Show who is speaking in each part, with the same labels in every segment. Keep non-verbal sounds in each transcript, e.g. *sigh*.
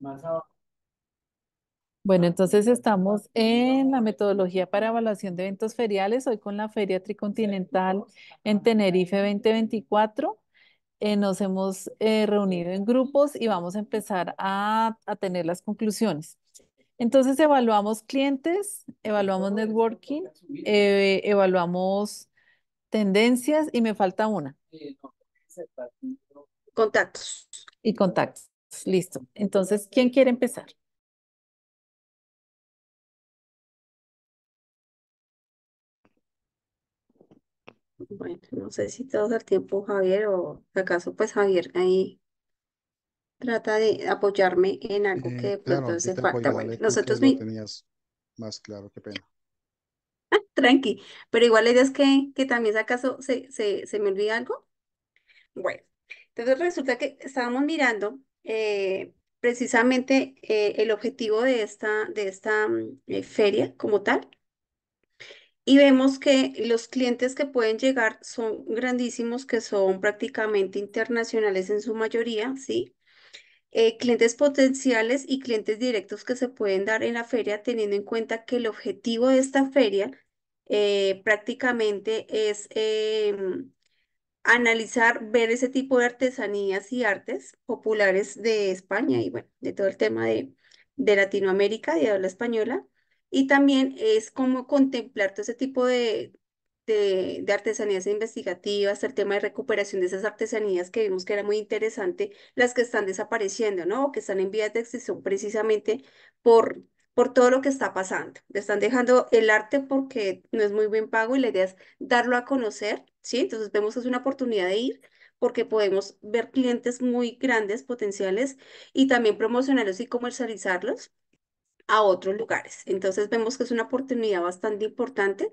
Speaker 1: más Bueno, entonces estamos en la metodología para evaluación de eventos feriales, hoy con la Feria Tricontinental en Tenerife 2024. Eh, nos hemos eh, reunido en grupos y vamos a empezar a, tener las conclusiones. Entonces evaluamos clientes, evaluamos networking, eh, evaluamos tendencias y me falta una. Contactos. Y contactos. Listo. Entonces, ¿quién quiere empezar?
Speaker 2: Bueno, no sé si te vas a dar
Speaker 3: tiempo, Javier, o acaso pues Javier ahí trata de apoyarme en algo que falta. Bueno, nosotros mismos.
Speaker 4: tenías más claro, qué pena.
Speaker 3: *laughs* tranqui, pero igual la idea es que, que también acaso se, se me olvida algo. Bueno, entonces resulta que estábamos mirando eh, precisamente eh, el objetivo de esta, de esta mm, eh, feria como tal. Y vemos que los clientes que pueden llegar son grandísimos, que son prácticamente internacionales en su mayoría, ¿sí? clientes potenciales y clientes directos que se pueden dar en la feria, teniendo en cuenta que el objetivo de esta feria prácticamente es em, analizar, ver ese tipo de artesanías y artes populares de España y bueno, de todo el tema de, de Latinoamérica, de habla española. Y también es como contemplar todo ese tipo de, de, artesanías investigativas, el tema de recuperación de esas artesanías que vimos que era muy interesante, las que están desapareciendo, ¿no? O que están en vías de extinción precisamente por por todo lo que está pasando. Le están dejando el arte porque no es muy buen pago y la idea es darlo a conocer, ¿sí? Entonces vemos que es una oportunidad de ir porque podemos ver clientes muy grandes potenciales y también promocionarlos y comercializarlos a otros lugares. Entonces vemos que es una oportunidad bastante importante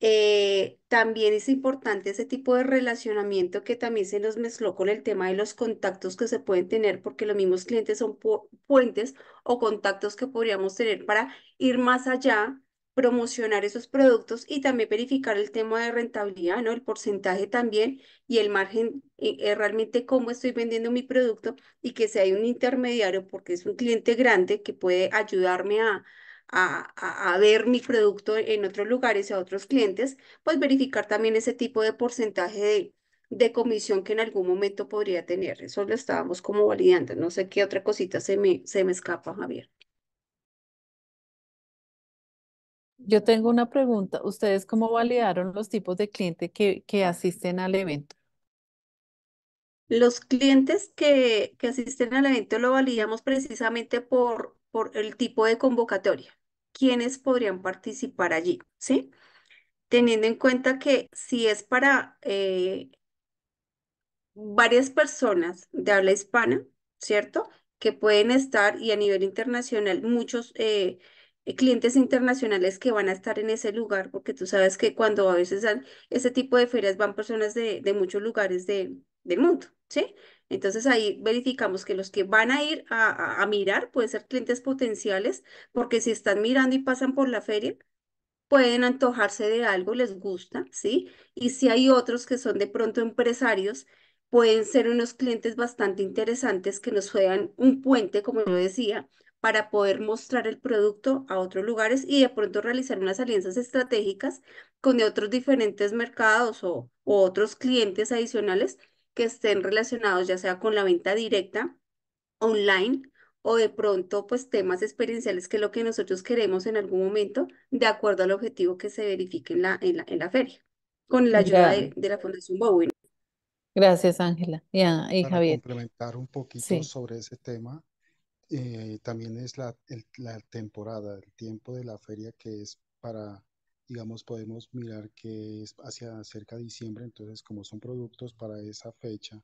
Speaker 3: eh, también es importante ese tipo de relacionamiento que también se nos mezcló con el tema de los contactos que se pueden tener, porque los mismos clientes son puentes o contactos que podríamos tener para ir más allá, promocionar esos productos y también verificar el tema de rentabilidad, ¿no? El porcentaje también y el margen, eh, eh, realmente cómo estoy vendiendo mi producto y que si hay un intermediario, porque es un cliente grande que puede ayudarme a a, ver mi producto en otros lugares y a otros clientes, pues verificar también ese tipo de porcentaje de, comisión que en algún momento podría tener. Eso lo estábamos como validando. No sé qué otra cosita se me, se me escapa, Javier.
Speaker 1: Yo tengo una pregunta. ¿Ustedes cómo validaron los tipos de clientes que, que asisten al evento?
Speaker 3: Los clientes que, que asisten al evento lo validamos precisamente por, por el tipo de convocatoria. ¿Quiénes podrían participar allí? ¿Sí? Teniendo en cuenta que si es para eh, varias personas de habla hispana, ¿cierto? Que pueden estar y a nivel internacional, muchos eh, clientes internacionales que van a estar en ese lugar, porque tú sabes que cuando a veces ese tipo de ferias van personas de, muchos lugares del mundo, ¿sí? Entonces ahí verificamos que los que van a ir a, mirar pueden ser clientes potenciales, porque si están mirando y pasan por la feria, pueden antojarse de algo, les gusta, ¿sí? Y si hay otros que son de pronto empresarios, pueden ser unos clientes bastante interesantes que nos juegan un puente, como yo decía, para poder mostrar el producto a otros lugares y de pronto realizar unas alianzas estratégicas con otros diferentes mercados o otros clientes adicionales que estén relacionados ya sea con la venta directa, online o de pronto pues temas experienciales que lo que nosotros queremos en algún momento de acuerdo al objetivo que se verifique en la, en la, feria, con la ayuda de, la Fundación Bowen.
Speaker 1: Gracias, Ángela. ya y Para Javier.
Speaker 4: complementar un poquito sobre ese tema, eh, también es la, la temporada, el tiempo de la feria que es para digamos, podemos mirar que es hacia cerca de diciembre, entonces como son productos para esa fecha,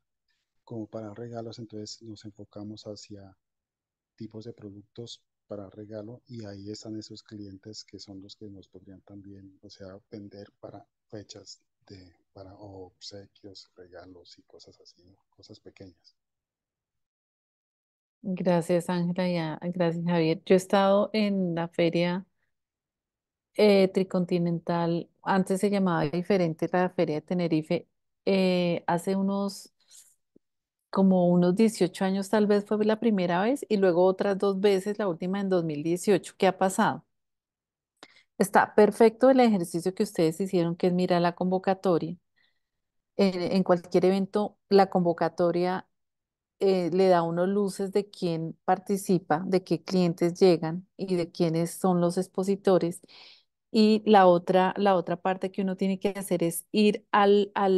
Speaker 4: como para regalos, entonces nos enfocamos hacia tipos de productos para regalo y ahí están esos clientes que son los que nos podrían también, o sea, vender para fechas de, para obsequios, regalos y cosas así, cosas pequeñas.
Speaker 1: Gracias, Ángela, gracias, Javier. Yo he estado en la feria eh, tricontinental, antes se llamaba diferente la Feria de Tenerife, eh, hace unos como unos 18 años tal vez fue la primera vez y luego otras dos veces, la última en 2018. ¿Qué ha pasado? Está perfecto el ejercicio que ustedes hicieron, que es mirar la convocatoria. Eh, en cualquier evento, la convocatoria le da unos luces de quién participa, de qué clientes llegan y de quiénes son los expositores. Y la otra, la otra parte que uno tiene que hacer es ir al, a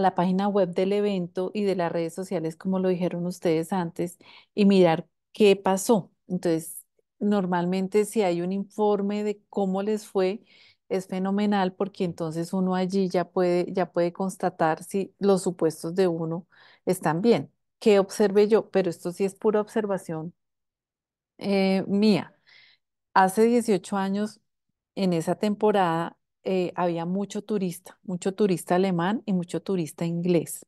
Speaker 1: la página web del evento y de las redes sociales, como lo dijeron ustedes antes, y mirar qué pasó. Entonces, normalmente si hay un informe de cómo les fue, es fenomenal porque entonces uno allí ya puede, ya puede constatar si los supuestos de uno están bien. ¿Qué observé yo? Pero esto sí es pura observación eh, mía. Hace 18 años en esa temporada eh, había mucho turista, mucho turista alemán y mucho turista inglés.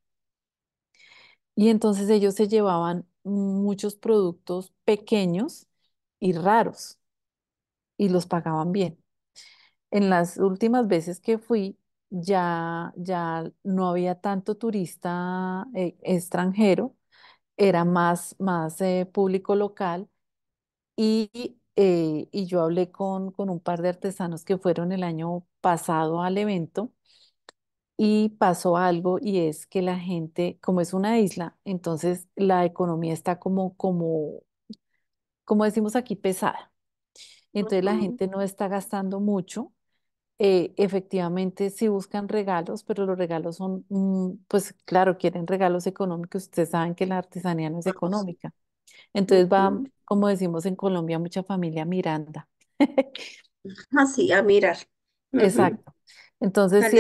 Speaker 1: Y entonces ellos se llevaban muchos productos pequeños y raros y los pagaban bien. En las últimas veces que fui, ya, ya no había tanto turista eh, extranjero, era más, más eh, público local y eh, y yo hablé con, con un par de artesanos que fueron el año pasado al evento y pasó algo y es que la gente, como es una isla, entonces la economía está como, como, como decimos aquí, pesada. Entonces la gente no está gastando mucho. Eh, efectivamente, sí buscan regalos, pero los regalos son, mm, pues claro, quieren regalos económicos. Ustedes saben que la artesanía no es económica. Entonces va como decimos en Colombia, mucha familia Miranda.
Speaker 3: Así, ah, a mirar. Exacto. Entonces, sí,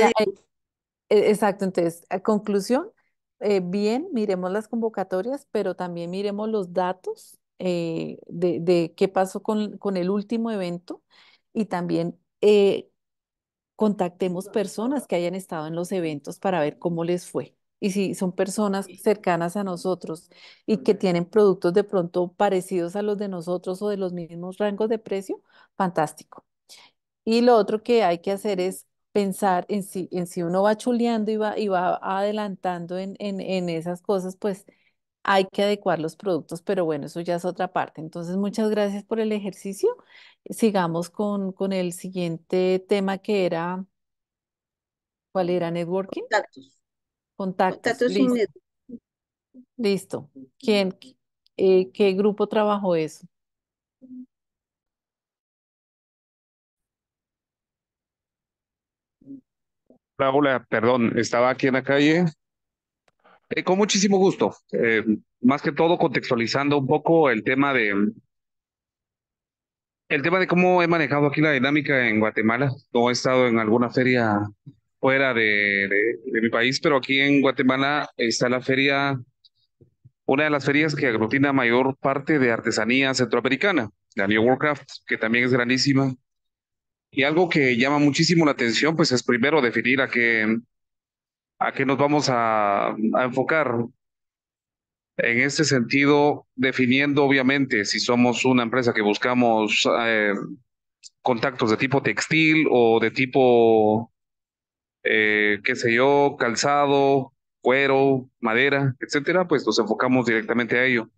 Speaker 1: e, exacto. Entonces, a conclusión, eh, bien, miremos las convocatorias, pero también miremos los datos eh, de, de, qué pasó con, con, el último evento y también eh, contactemos personas que hayan estado en los eventos para ver cómo les fue y si son personas cercanas a nosotros y que tienen productos de pronto parecidos a los de nosotros o de los mismos rangos de precio, fantástico. Y lo otro que hay que hacer es pensar en si, en si uno va chuleando y va, y va adelantando en, en, esas cosas, pues hay que adecuar los productos, pero bueno, eso ya es otra parte. Entonces, muchas gracias por el ejercicio. Sigamos con, con el siguiente tema que era, ¿cuál era? Networking. Contactos. listo. ¿Quién, eh, qué grupo trabajó eso?
Speaker 2: Hola, ah, perdón, estaba aquí en la calle. Eh, con muchísimo gusto. Eh, más que todo contextualizando un poco el tema de el tema de cómo he manejado aquí la dinámica en Guatemala. No he estado en alguna feria fuera de, mi país, pero aquí en Guatemala está la feria, una de las ferias que aglutina mayor parte de artesanía centroamericana, la New que también es grandísima. Y algo que llama muchísimo la atención, pues es primero definir a qué, a qué nos vamos a, enfocar. En este sentido, definiendo obviamente si somos una empresa que buscamos eh, contactos de tipo textil o de tipo eh, qué sé yo, calzado, cuero, madera, etcétera, pues nos enfocamos directamente a ello.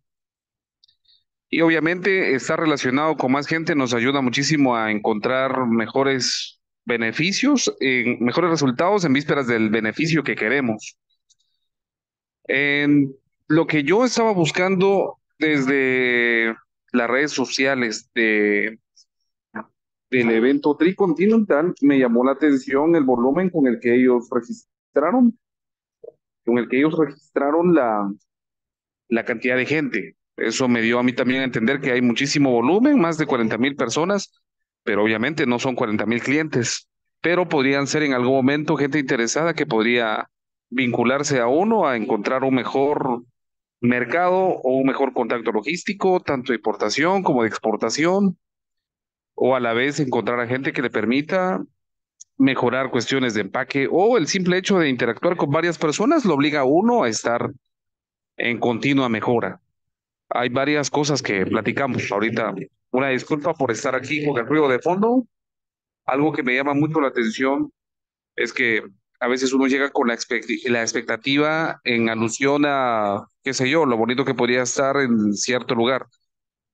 Speaker 2: Y obviamente estar relacionado con más gente nos ayuda muchísimo a encontrar mejores beneficios, mejores resultados en vísperas del beneficio que queremos. lo que yo estaba buscando desde las redes sociales de, del evento tricontinental, me llamó la atención el volumen con el que ellos registraron, con el que ellos registraron la, la cantidad de gente. Eso me dio a mí también a entender que hay muchísimo volumen, más de 40 mil personas, pero obviamente no son 40 mil clientes, pero podrían ser en algún momento gente interesada que podría vincularse a uno a encontrar un mejor mercado o un mejor contacto logístico, tanto de importación como de exportación o a la vez encontrar a gente que le permita mejorar cuestiones de empaque o el simple hecho de interactuar con varias personas lo obliga a uno a estar en continua mejora. Hay varias cosas que platicamos ahorita. Una disculpa por estar aquí con el ruido de fondo. Algo que me llama mucho la atención es que a veces uno llega con la, la expectativa en alusión a, qué sé yo, lo bonito que podría estar en cierto lugar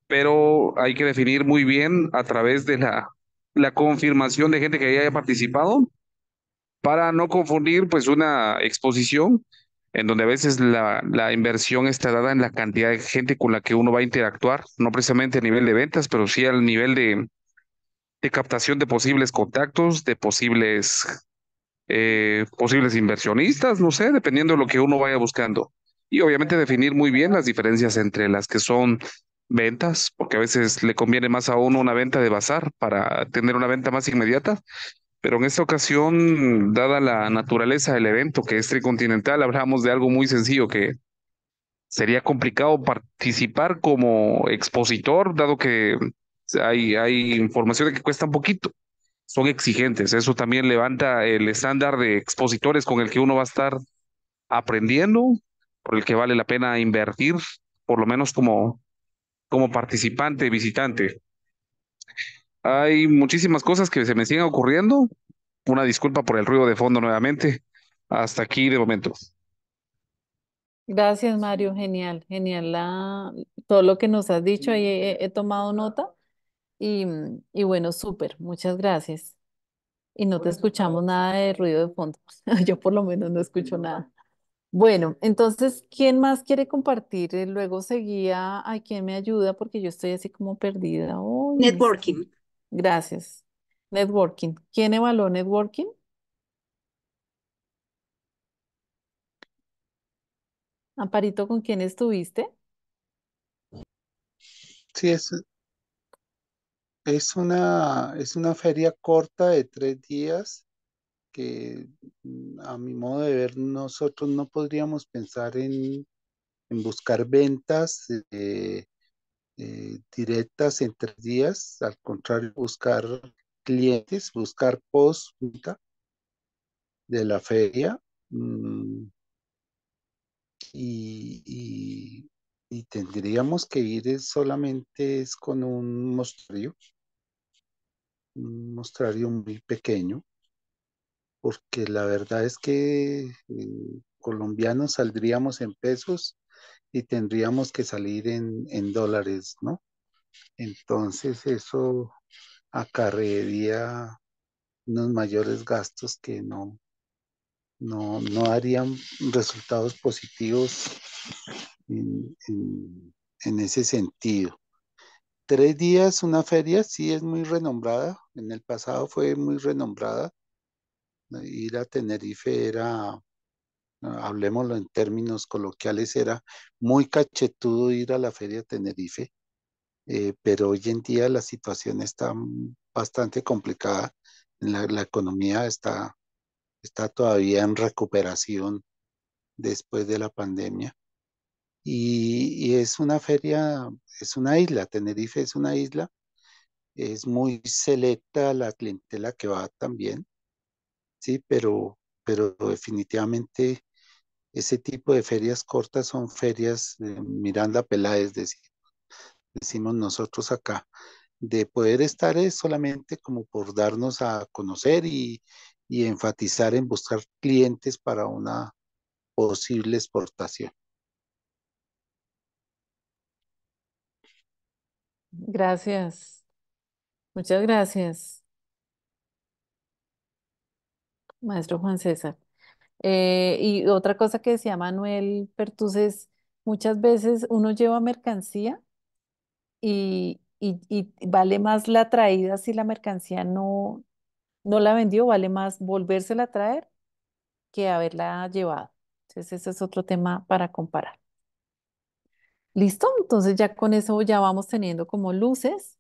Speaker 2: pero hay que definir muy bien a través de la, la confirmación de gente que haya participado para no confundir pues una exposición en donde a veces la, la, inversión está dada en la cantidad de gente con la que uno va a interactuar, no precisamente a nivel de ventas, pero sí al nivel de, captación de posibles contactos, de posibles, eh, posibles inversionistas, no sé, dependiendo de lo que uno vaya buscando. Y obviamente definir muy bien las diferencias entre las que son ventas, porque a veces le conviene más a uno una venta de bazar para tener una venta más inmediata. Pero en esta ocasión, dada la naturaleza del evento, que es tricontinental, hablamos de algo muy sencillo que sería complicado participar como expositor, dado que hay, hay información que cuesta un poquito. Son exigentes, eso también levanta el estándar de expositores con el que uno va a estar aprendiendo, por el que vale la pena invertir, por lo menos como como participante, visitante. Hay muchísimas cosas que se me siguen ocurriendo. Una disculpa por el ruido de fondo nuevamente. Hasta aquí de momento.
Speaker 1: Gracias, Mario. Genial, genial todo lo que nos has dicho. Ahí he, tomado nota. Y, y bueno, súper. Muchas gracias. Y no te escuchamos nada de ruido de fondo. *laughs* Yo por lo menos no escucho nada. Bueno, entonces, ¿quién más quiere compartir? Eh, luego seguía a quien me ayuda porque yo estoy así como perdida. Networking. Gracias. Networking. ¿Quién evaluó networking? Amparito, ¿con quién estuviste?
Speaker 4: Sí, es, es una, es una feria corta de tres días que mm, a mi modo de ver nosotros no podríamos pensar en, buscar ventas directas eh, en eh, directas entre días, al contrario, buscar clientes, buscar post de la feria mm, y, tendríamos que ir eh, solamente con un mostrario, un mostrario muy pequeño porque la verdad es que eh, colombianos saldríamos en pesos y tendríamos que salir en, dólares, ¿no? Entonces eso acarrearía unos mayores gastos que no, no, harían resultados positivos en, ese sentido. Tres días, una feria, sí es muy renombrada, en el pasado fue muy renombrada, ir a Tenerife era, hablemoslo en términos coloquiales, era muy cachetudo ir a la feria Tenerife, eh, pero hoy en día la situación está bastante complicada, la, economía está, está todavía en recuperación después de la pandemia. y, es una feria, es una isla, Tenerife es una isla, es muy selecta la clientela que va también, ¿sí? Pero, pero definitivamente ese tipo de ferias cortas son ferias, Miranda es decimos, decimos nosotros acá, de poder estar es eh, solamente como por darnos a conocer y enfatizar en buscar clientes para una posible exportación.
Speaker 1: Gracias. Muchas gracias maestro Juan César. Eh, y otra cosa que decía Manuel Pertus es, muchas veces uno lleva mercancía y, vale más la traída si la mercancía no, no la vendió, vale más volvérsela a traer que haberla llevado. Entonces ese es otro tema para comparar. ¿Listo? Entonces ya con eso ya vamos teniendo como luces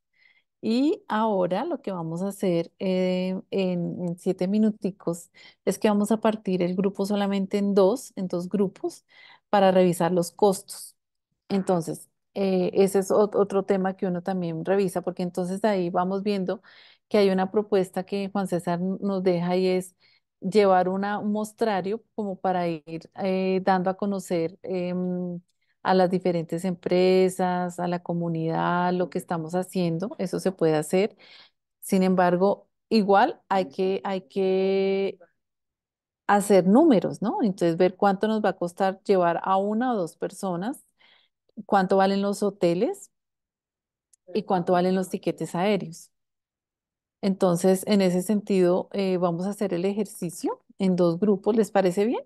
Speaker 1: y ahora lo que vamos a hacer eh, en, siete minuticos es que vamos a partir el grupo solamente en dos, en dos grupos, para revisar los costos. Entonces, eh, ese es otro tema que uno también revisa, porque entonces ahí vamos viendo que hay una propuesta que Juan César nos deja y es llevar un mostrario como para ir eh, dando a conocer em, a las diferentes empresas, a la comunidad, lo que estamos haciendo, eso se puede hacer. Sin embargo, igual hay que, hay que hacer números, ¿no? Entonces, ver cuánto nos va a costar llevar a una o dos personas, cuánto valen los hoteles y cuánto valen los tiquetes aéreos. Entonces, en ese sentido, eh, vamos a hacer el ejercicio en dos grupos, ¿les parece bien?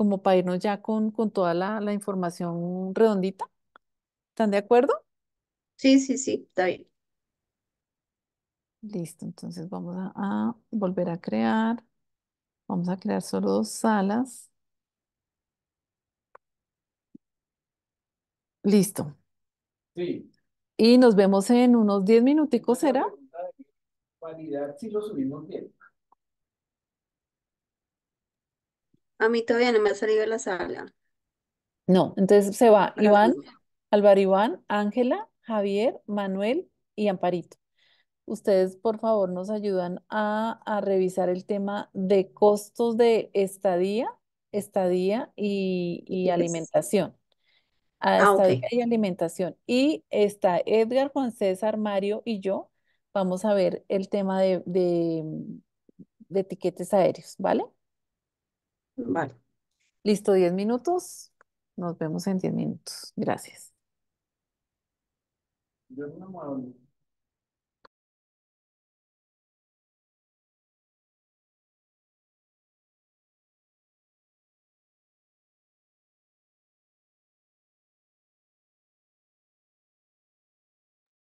Speaker 1: como para irnos ya con, con toda la, la información redondita. ¿Están de acuerdo? Sí, sí, sí, está bien. Listo, entonces vamos a, volver a crear. Vamos a crear solo dos salas. Listo. Sí. Y nos vemos en unos 10 minuticos, ¿será?
Speaker 5: si lo subimos bien.
Speaker 3: A mí todavía no me ha salido la sala.
Speaker 1: No, entonces se va Iván, Álvaro Iván, Ángela, Javier, Manuel y Amparito. Ustedes, por favor, nos ayudan a, revisar el tema de costos de estadía, estadía y, alimentación. Ah, estadía y alimentación. Y está Edgar, Juan César, Mario y yo. Vamos a ver el tema de, de, de etiquetes aéreos, ¿vale? Vale. Listo, 10 minutos. Nos vemos en 10 minutos. Gracias.
Speaker 4: Yo
Speaker 2: no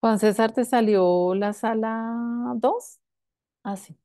Speaker 5: Juan César, ¿te salió la sala 2?
Speaker 2: Así. Ah, sí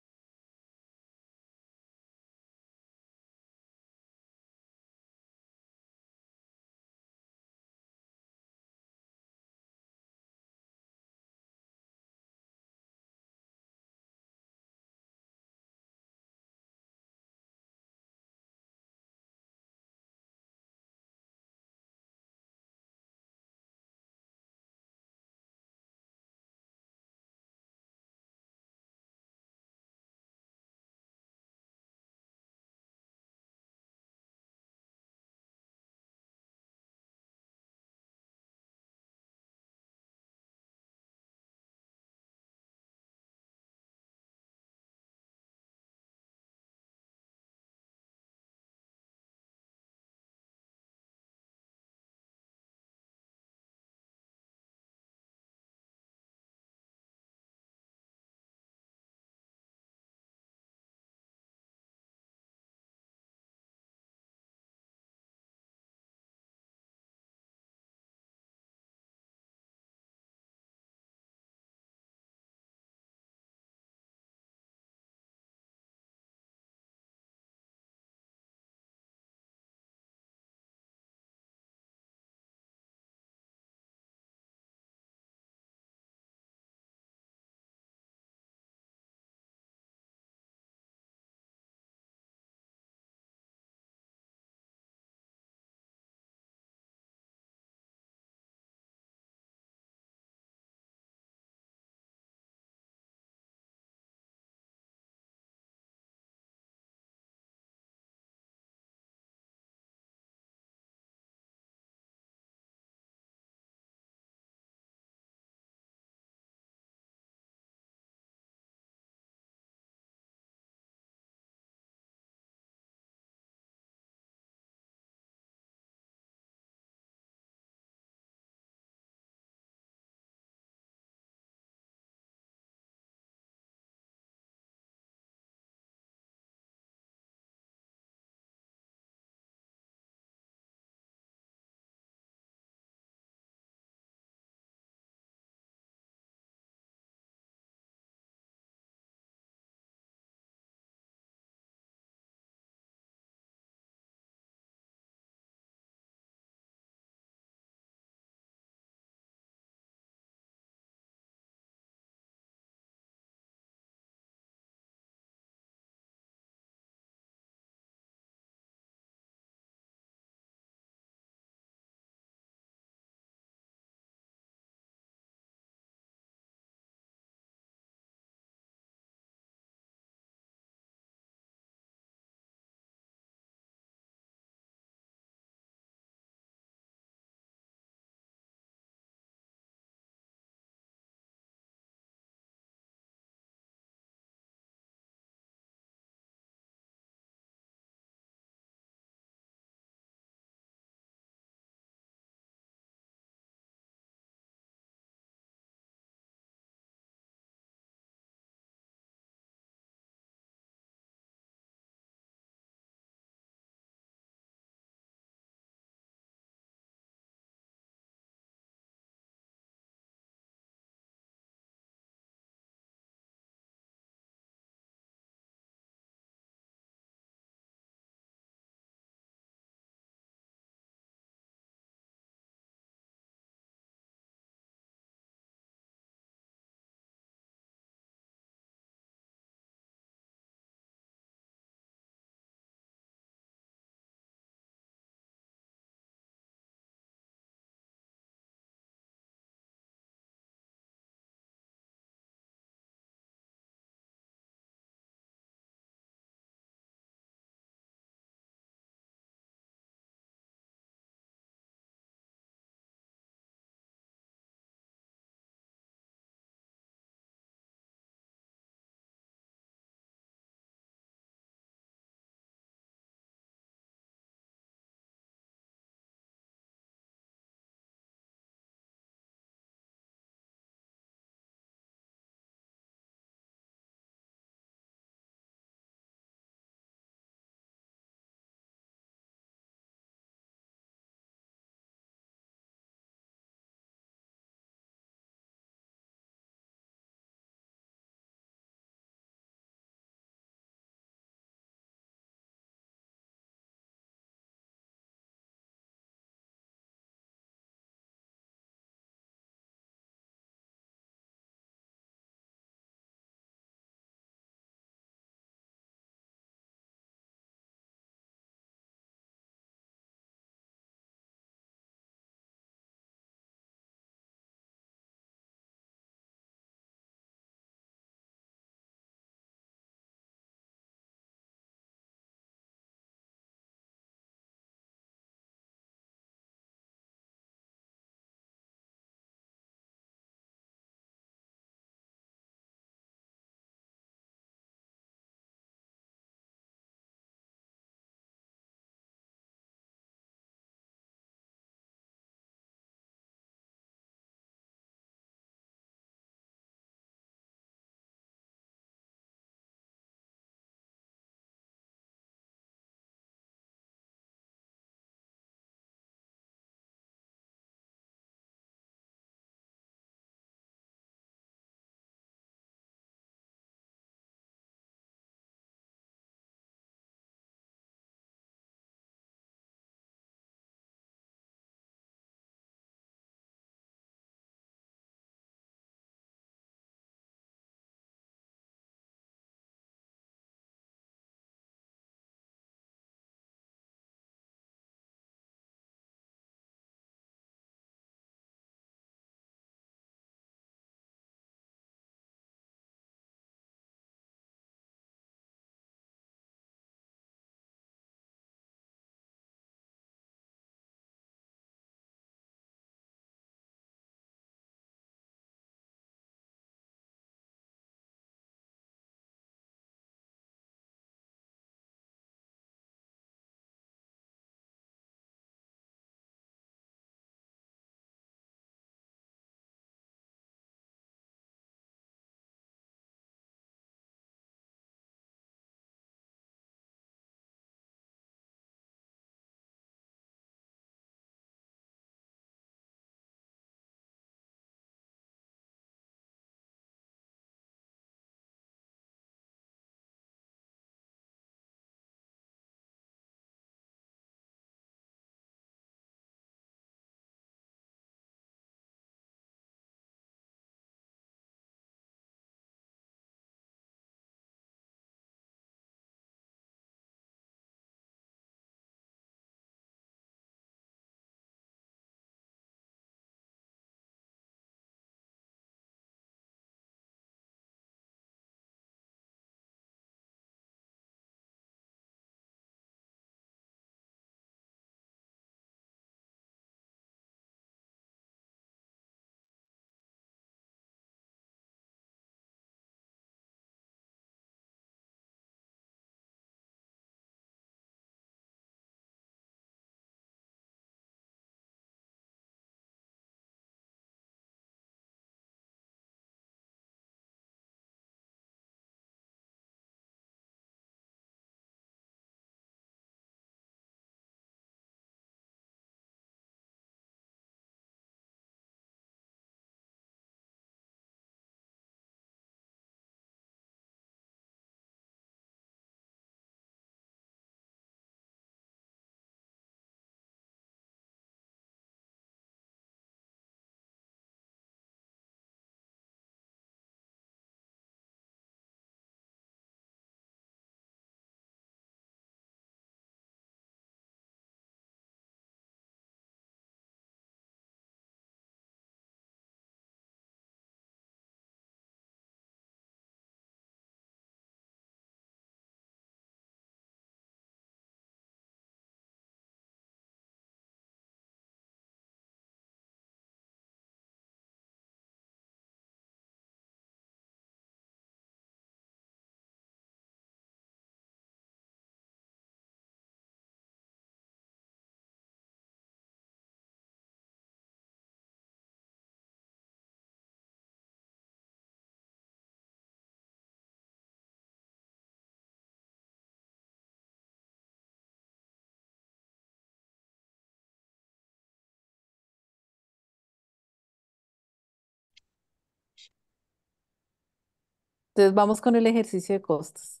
Speaker 1: Entonces vamos con el ejercicio de costos.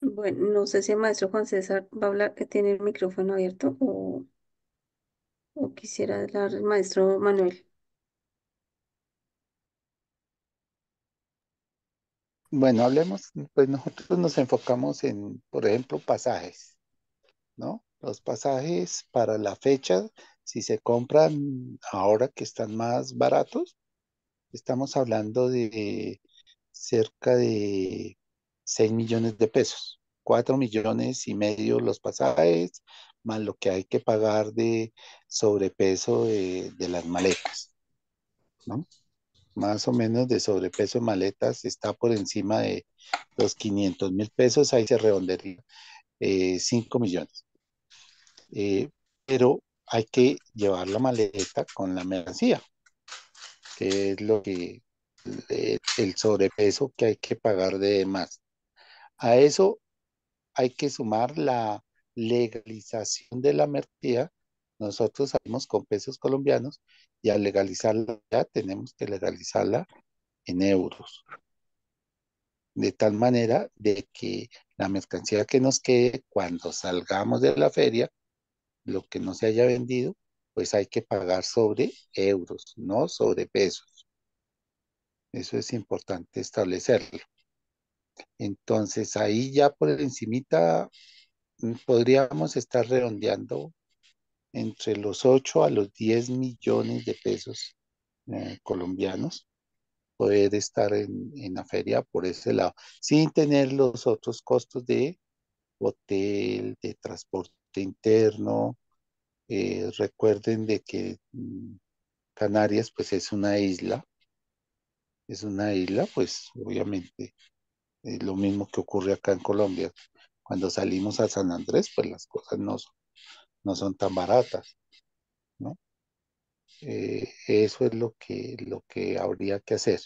Speaker 3: Bueno, no sé si el maestro Juan César va a hablar, que tiene el micrófono abierto o, quisiera hablar el maestro Manuel.
Speaker 4: Bueno, hablemos, pues nosotros nos enfocamos en, por ejemplo, pasajes, ¿no? Los pasajes para la fecha, si se compran ahora que están más baratos, estamos hablando de cerca de 6 millones de pesos, 4 millones y medio los pasajes, más lo que hay que pagar de sobrepeso de, de las maletas, ¿no? más o menos de sobrepeso en maletas está por encima de los 500 mil pesos, ahí se redondearía 5 eh, millones. Eh, pero hay que llevar la maleta con la mercancía, que es lo que eh, el sobrepeso que hay que pagar de más. A eso hay que sumar la legalización de la mercancía nosotros salimos con pesos colombianos y al legalizarla ya tenemos que legalizarla en euros. De tal manera de que la mercancía que nos quede cuando salgamos de la feria, lo que no se haya vendido, pues hay que pagar sobre euros, no sobre pesos. Eso es importante establecerlo. Entonces ahí ya por encimita mm, podríamos estar redondeando entre los 8 a los 10 millones de pesos eh, colombianos poder estar en, la feria por ese lado, sin tener los otros costos de hotel, de transporte interno. Eh, recuerden de que mm, Canarias pues es una isla, es una isla pues obviamente es lo mismo que ocurre acá en Colombia. Cuando salimos a San Andrés pues las cosas no son no son tan baratas, ¿no? Eh, eso es lo que, lo que habría que hacer.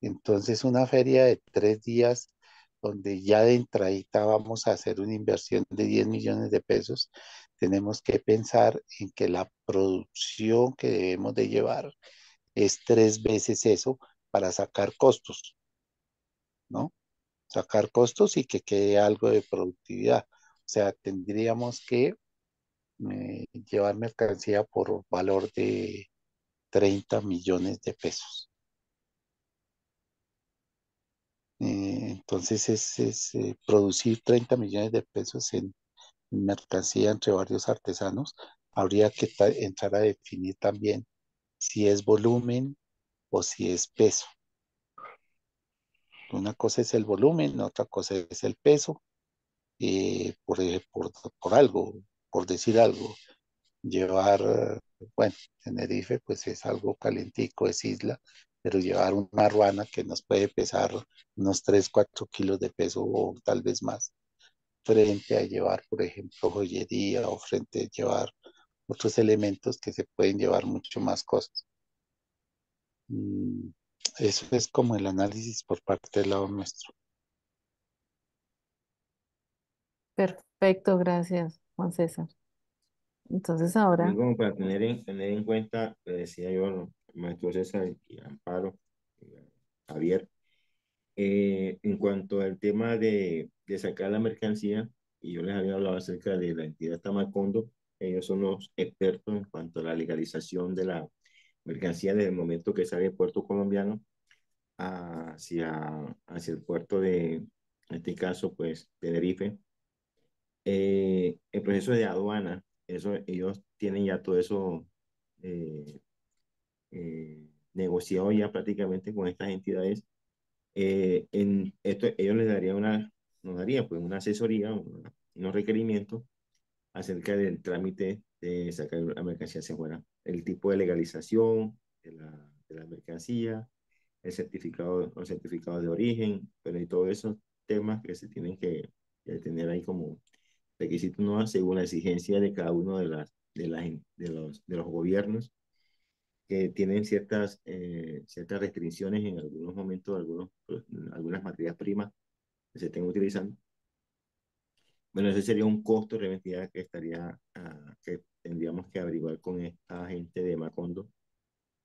Speaker 4: Entonces, una feria de tres días donde ya de entradita vamos a hacer una inversión de 10 millones de pesos, tenemos que pensar en que la producción que debemos de llevar es tres veces eso para sacar costos, ¿no? Sacar costos y que quede algo de productividad. O sea, tendríamos que llevar mercancía por valor de 30 millones de pesos. Eh, entonces es, eh, producir 30 millones de pesos en mercancía entre varios artesanos. Habría que entrar a definir también si es volumen o si es peso. Una cosa es el volumen, otra cosa es el peso, eh, por, por, por, algo por decir algo, llevar, bueno, Tenerife pues es algo calentico, es isla, pero llevar una ruana que nos puede pesar unos 3, 4 kilos de peso o tal vez más, frente a llevar, por ejemplo, joyería o frente a llevar otros elementos que se pueden llevar mucho más cosas. Mm, eso es como el análisis por parte del lado nuestro.
Speaker 1: Perfecto, gracias. Juan César. Entonces ahora... Como
Speaker 5: para tener en, en cuenta, decía yo maestro César y Amparo, Javier, eh, en cuanto al tema de, de, sacar la mercancía, y yo les había hablado acerca de la entidad Tamacondo, ellos son los expertos en cuanto a la legalización de la mercancía desde el momento que sale el puerto colombiano hacia, hacia el puerto de, en este caso, pues, Tenerife, eh, el proceso de aduana, eso, ellos tienen ya todo eso eh, eh, negociado ya prácticamente con estas entidades. en esto, ellos les darían una, nos daría pues una asesoría, unos requerimientos acerca del trámite de sacar la mercancía hacia afuera, el tipo de legalización de la, mercancía, el certificado, los certificados de origen, pero y todos esos temas que se tienen que tener ahí como requisitos nuevos según la exigencia de cada uno de, las, de, de, los, de los gobiernos que tienen ciertas, eh, ciertas restricciones en algunos momentos, algunos, pues, algunas materias primas que se estén utilizando. Bueno, ese sería un costo realmente que estaría, ah, que tendríamos que averiguar con esta gente de Macondo.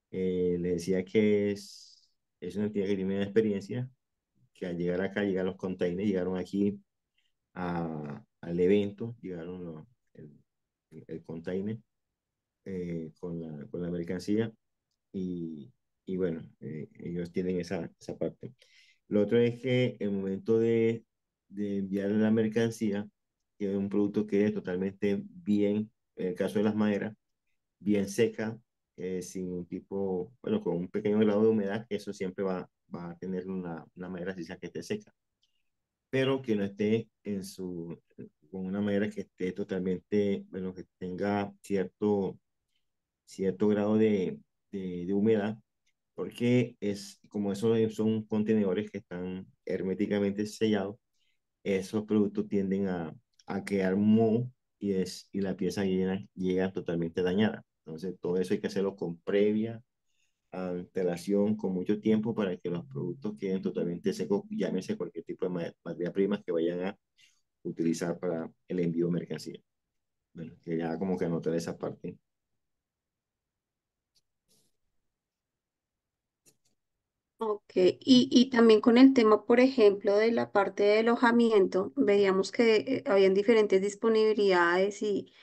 Speaker 5: Eh, les decía que es, es una que tiene experiencia, que al llegar acá, llegar los containers, llegaron aquí a, al evento, llegaron el, el, container eh, con, la, con, la, mercancía y, y bueno, eh, ellos tienen esa, esa parte. Lo otro es que el momento de, de enviar la mercancía, que es un producto que es totalmente bien, en el caso de las maderas, bien seca, eh, sin un tipo, bueno, con un pequeño grado de humedad, eso siempre va, va a tener una, una madera si sea que esté seca, pero que no esté en su, con una madera que esté totalmente, bueno, que tenga cierto, cierto grado de, de, humedad, porque es, como esos son contenedores que están herméticamente sellados, esos productos tienden a, a quedar moho y, es, y la pieza llena, llega totalmente dañada. Entonces, todo eso hay que hacerlo con previa antelación, con mucho tiempo, para que los productos queden totalmente secos, llámese cualquier tipo de materia prima que vayan a utilizar para el envío de mercancía. Bueno, ya como que anotar esa parte.
Speaker 3: Ok, y, también con el tema, por ejemplo, de la parte de alojamiento, veíamos que eh, habían diferentes disponibilidades y,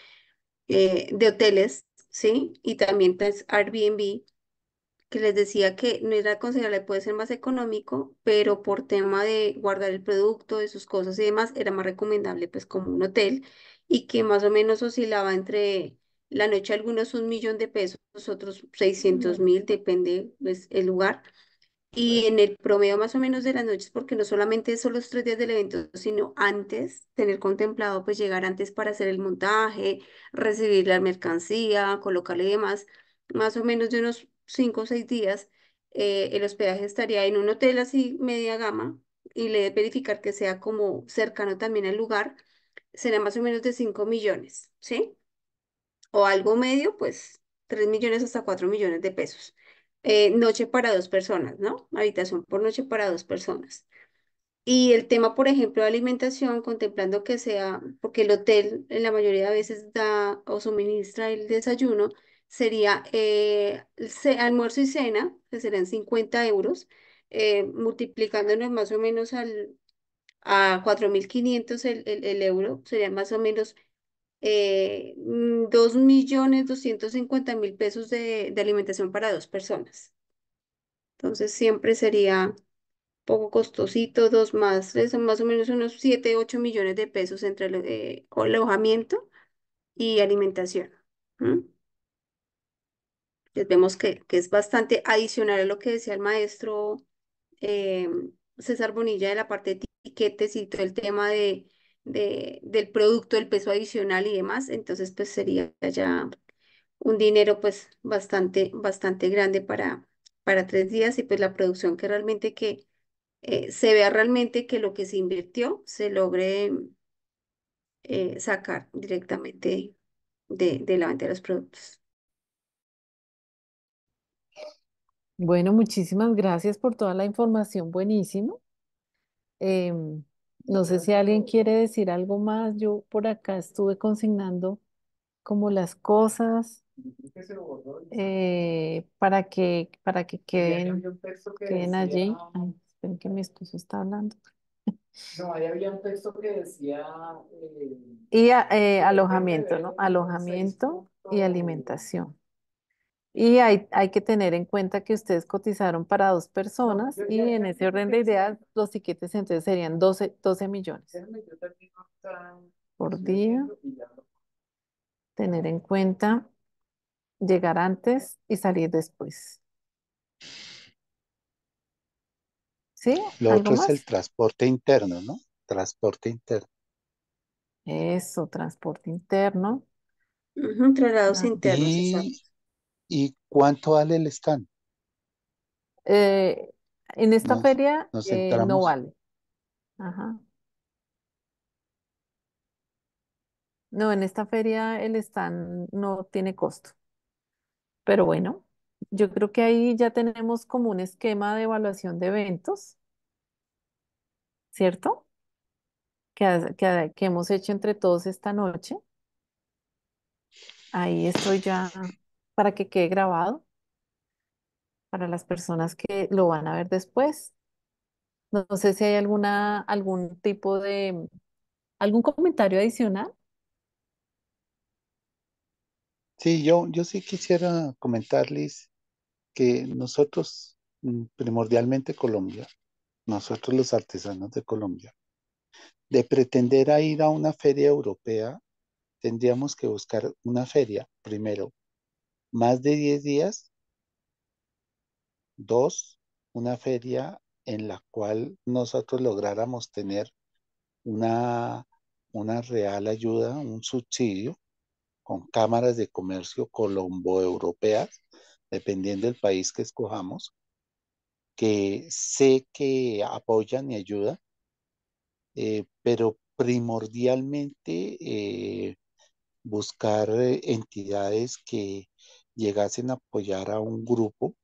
Speaker 3: eh, de hoteles, ¿sí? Y también pues, Airbnb que les decía que no era aconsejable, puede ser más económico, pero por tema de guardar el producto, de sus cosas y demás, era más recomendable pues como un hotel y que más o menos oscilaba entre la noche algunos un millón de pesos, otros 600 mil, depende pues, el lugar. Y en el promedio más o menos de las noches, porque no solamente son los tres días del evento, sino antes, tener contemplado pues llegar antes para hacer el montaje, recibir la mercancía, colocarle demás, más o menos de unos cinco o seis días, eh, el hospedaje estaría en un hotel así media gama y le verificar que sea como cercano también al lugar, será más o menos de cinco millones, ¿sí? O algo medio, pues tres millones hasta cuatro millones de pesos. Eh, noche para dos personas, ¿no? Habitación por noche para dos personas. Y el tema, por ejemplo, de alimentación, contemplando que sea, porque el hotel en la mayoría de veces da o suministra el desayuno, sería eh, almuerzo y cena, que serían 50 euros, eh, multiplicándonos más o menos al, a 4.500 el, el, euro, serían más o menos 2.250.000 eh, mm, pesos de, alimentación para dos personas. Entonces siempre sería poco costosito, dos más son más o menos unos 7, 8 millones de pesos entre el, alojamiento y alimentación. Pues vemos que, que, es bastante adicional a lo que decía el maestro eh, César Bonilla de la parte de etiquetes y todo el tema de, de, del producto, el peso adicional y demás, entonces pues sería ya un dinero pues bastante, bastante grande para, para tres días y pues la producción que realmente que eh, se vea realmente que lo que se invirtió se logre eh, sacar directamente de, de la venta de los productos.
Speaker 1: Bueno, muchísimas gracias por toda la información, buenísimo. Em, no sé si alguien quiere decir algo más. Yo por acá estuve consignando como las cosas eh, para que, para que queden, queden allí. esperen que mi esposo está hablando. *laughs* No, había un texto ahí que decía... Eh, y eh, alojamiento, ¿no? Alojamiento y alimentación. Y hay, hay que tener en cuenta que ustedes cotizaron para dos personas y en ese orden de ideas los tiquetes entonces serían 12, millones por día. Tener en cuenta llegar antes y salir después. ¿Sí? Lo otro es el
Speaker 4: transporte interno, ¿no? Transporte interno.
Speaker 1: Eso, transporte interno.
Speaker 4: Uh internos, exacto. ¿Y cuánto vale el stand?
Speaker 1: Eh, en esta feria eh, no vale. No, en esta feria el stand no tiene costo. Pero bueno, yo creo que ahí ya tenemos como un esquema de evaluación de eventos, ¿cierto? que hemos hecho entre todos esta noche. Ahí estoy ya para que quede grabado para las personas que lo van a ver después. No, sé si hay alguna, algún tipo de, algún comentario adicional.
Speaker 4: Sí, yo, yo sí quisiera comentarles que nosotros, mm, primordialmente Colombia, nosotros los artesanos de Colombia, de pretender ir a una feria europea, tendríamos que buscar una feria primero más de 10 días. Dos, una feria en la cual nosotros lográramos tener una, una real ayuda, un subsidio con cámaras de comercio colombo-europeas, dependiendo del país que escojamos, que sé que apoyan y ayudan, eh, pero primordialmente eh, buscar eh, entidades que llegasen a apoyar a un grupo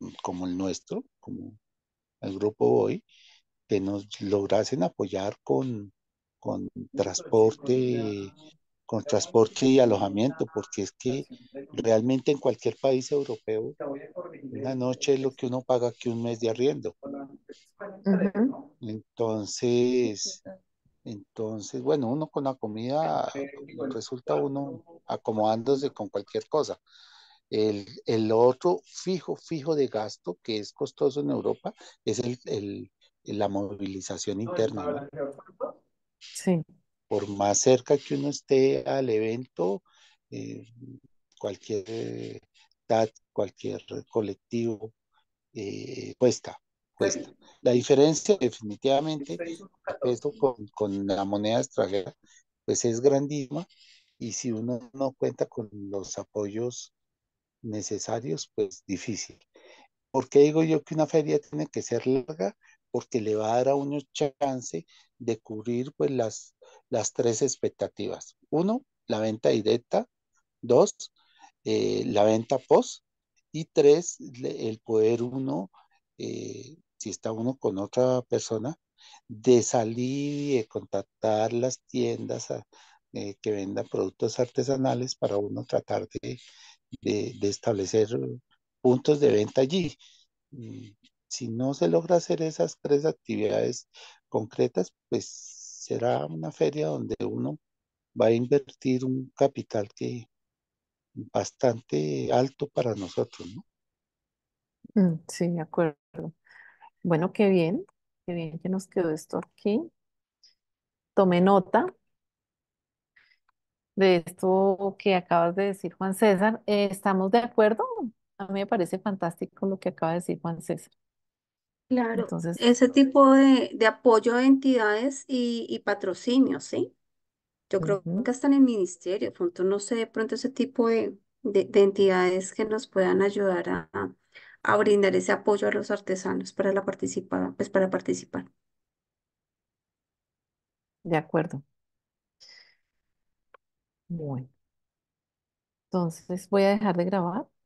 Speaker 4: mm, como el nuestro, como el grupo hoy, que nos lograsen apoyar con, con transporte, con transporte y alojamiento, porque es que realmente en cualquier país europeo, una noche es lo que uno paga que un mes de arriendo. Entonces, entonces, bueno, uno con la comida resulta uno acomodándose con cualquier cosa. El, otro fijo, fijo de gasto que es costoso en Europa es el, la movilización interna. Sí. Por más cerca que uno esté al evento, eh, cualquier eh, TAT, cualquier colectivo eh, cuesta. Pues, pues, la diferencia definitivamente con, con, la moneda extranjera pues es grandísima y si uno no cuenta con los apoyos necesarios pues difícil. ¿Por qué digo yo que una feria tiene que ser larga? Porque le va a dar a uno chance de cubrir pues las, las tres expectativas. Uno, la venta directa. Dos, eh, la venta post. Y tres, el poder uno eh, si está uno con otra persona, de salir y de contactar las tiendas eh, que vendan productos artesanales para uno tratar de, establecer puntos de venta allí. Si no se logra hacer esas tres actividades concretas, pues será una feria donde uno va a invertir un capital que bastante alto para nosotros, ¿no?
Speaker 1: Mm, sí, de acuerdo. Bueno, qué bien, qué bien que nos quedó esto aquí. Tome nota de esto que acabas de decir, Juan César. Eh, ¿estamos de acuerdo? A mí me parece fantástico lo que acaba de decir Juan César.
Speaker 3: Claro, Entonces, ese tipo de, apoyo a entidades y, y patrocinios, ¿sí? Yo creo que están en el ministerio, pronto no sé de pronto ese tipo de entidades que nos puedan ayudar a, a brindar ese apoyo a los artesanos para, la participada pues para participar.
Speaker 1: De acuerdo. Bueno. Entonces voy a dejar de grabar.